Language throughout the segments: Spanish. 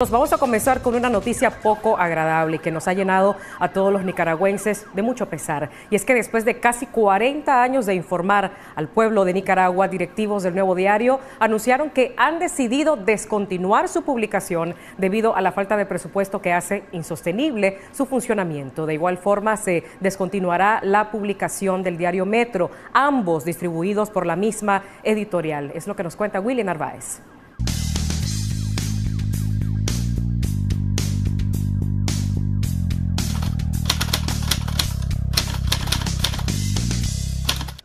Pues vamos a comenzar con una noticia poco agradable que nos ha llenado a todos los nicaragüenses de mucho pesar. Y es que después de casi 40 años de informar al pueblo de Nicaragua, directivos del nuevo diario anunciaron que han decidido descontinuar su publicación debido a la falta de presupuesto que hace insostenible su funcionamiento. De igual forma, se descontinuará la publicación del diario Metro, ambos distribuidos por la misma editorial. Es lo que nos cuenta William Narváez.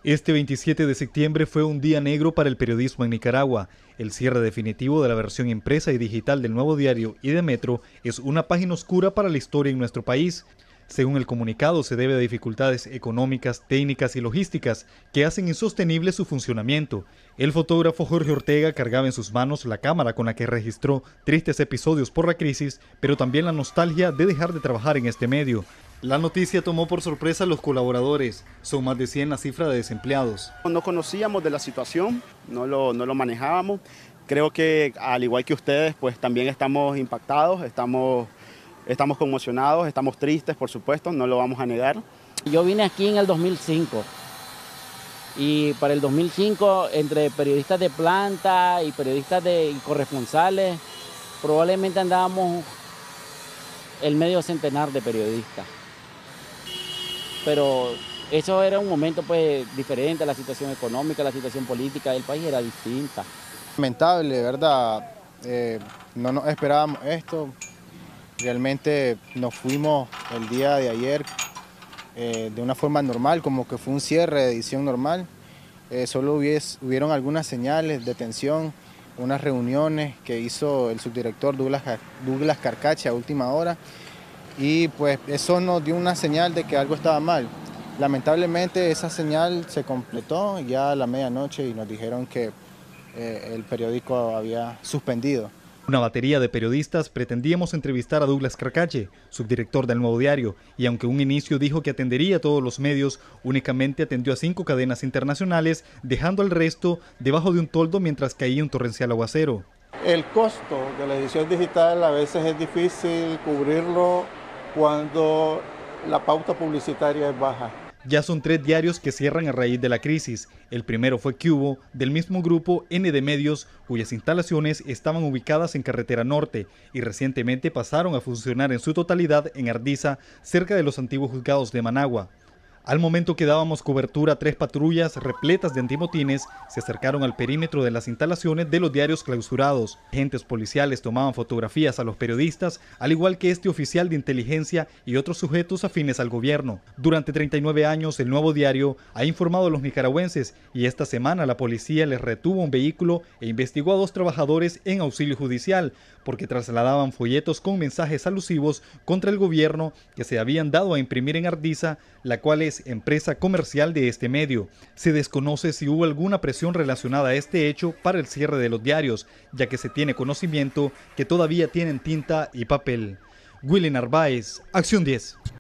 Este 27 de septiembre fue un día negro para el periodismo en Nicaragua. El cierre definitivo de la versión impresa y digital del nuevo diario y de Metro es una página oscura para la historia en nuestro país. Según el comunicado, se debe a dificultades económicas, técnicas y logísticas que hacen insostenible su funcionamiento. El fotógrafo Jorge Ortega cargaba en sus manos la cámara con la que registró tristes episodios por la crisis, pero también la nostalgia de dejar de trabajar en este medio. La noticia tomó por sorpresa a los colaboradores. Son más de 100 la cifra de desempleados. No conocíamos de la situación, no lo, no lo manejábamos. Creo que al igual que ustedes, pues también estamos impactados, estamos, estamos conmocionados, estamos tristes, por supuesto, no lo vamos a negar. Yo vine aquí en el 2005 y para el 2005 entre periodistas de planta y periodistas de corresponsales probablemente andábamos el medio centenar de periodistas pero eso era un momento pues diferente, la situación económica, la situación política del país era distinta. Lamentable, ¿verdad? Eh, no nos esperábamos esto, realmente nos fuimos el día de ayer eh, de una forma normal, como que fue un cierre de edición normal, eh, solo hubies, hubieron algunas señales de tensión, unas reuniones que hizo el subdirector Douglas, Douglas Carcache a última hora, y pues eso nos dio una señal de que algo estaba mal. Lamentablemente esa señal se completó ya a la medianoche y nos dijeron que eh, el periódico había suspendido. Una batería de periodistas pretendíamos entrevistar a Douglas Carcache, subdirector del Nuevo Diario, y aunque un inicio dijo que atendería a todos los medios, únicamente atendió a cinco cadenas internacionales, dejando al resto debajo de un toldo mientras caía un torrencial aguacero. El costo de la edición digital a veces es difícil cubrirlo cuando la pauta publicitaria es baja. Ya son tres diarios que cierran a raíz de la crisis. El primero fue Cubo, del mismo grupo N de Medios, cuyas instalaciones estaban ubicadas en Carretera Norte y recientemente pasaron a funcionar en su totalidad en Ardiza, cerca de los antiguos juzgados de Managua. Al momento que dábamos cobertura, tres patrullas repletas de antimotines se acercaron al perímetro de las instalaciones de los diarios clausurados. Agentes policiales tomaban fotografías a los periodistas, al igual que este oficial de inteligencia y otros sujetos afines al gobierno. Durante 39 años, el nuevo diario ha informado a los nicaragüenses y esta semana la policía les retuvo un vehículo e investigó a dos trabajadores en auxilio judicial porque trasladaban folletos con mensajes alusivos contra el gobierno que se habían dado a imprimir en Ardiza, la cual es empresa comercial de este medio. Se desconoce si hubo alguna presión relacionada a este hecho para el cierre de los diarios, ya que se tiene conocimiento que todavía tienen tinta y papel. Willy Narváez, Acción 10.